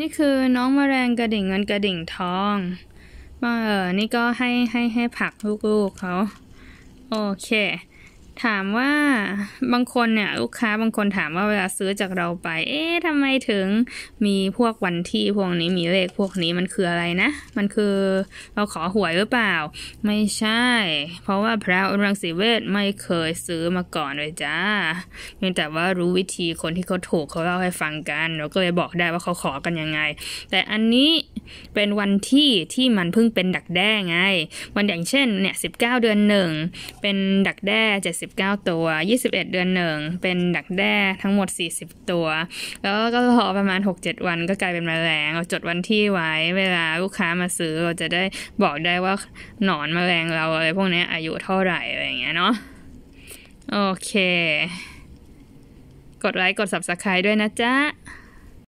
นี่คือน้องมแมลงกระดิ่งเงินกระดิ่งทองมาเออนี่ก็ให้ให้ให้ผักลูกๆเขา โอเคถามว่าบางคนเนี่ย ลูกค้าบางคนถามว่าเวลาซื้อจากเราไป เอ๊ะทำไมถึงมีพวกวันที่พวกนี้มีเลขพวกนี้มันคืออะไรนะมันคือเราขอหวยหรือเปล่า ไม่ใช่ เพราะว่าพระอรังสีเวทไม่เคยซื้อมาก่อนเลยจ้าเพียงแต่ว่ารู้วิธีคนที่เขาถูกเขาเล่าให้ฟังกันเราก็เลยบอกได้ว่าเขาขอกันยังไงแต่อันนี้เป็นวันที่ที่มันเพิ่งเป็นดักแด้ไง วันอย่างเช่นเนี่ยสิเดือนหนึ่งเป็นดักแด้ 79 ตัว 21เดือนหนึ่งเป็นดักแด้ทั้งหมด 40 ตัว แล้วก็พอประมาณ 6-7 วันก็กลายเป็นมแมลงเราจดวันที่ไว้เวลาลูกค้ามาซื้อเราจะได้บอกได้ว่าหนอนมแมลงเราอะไรพวกนี้อายุเท่าไหร่อะไรอย่างเงี้ยเนาะโอเค กดไลค์กด subscribe ด้วยนะจ๊ะ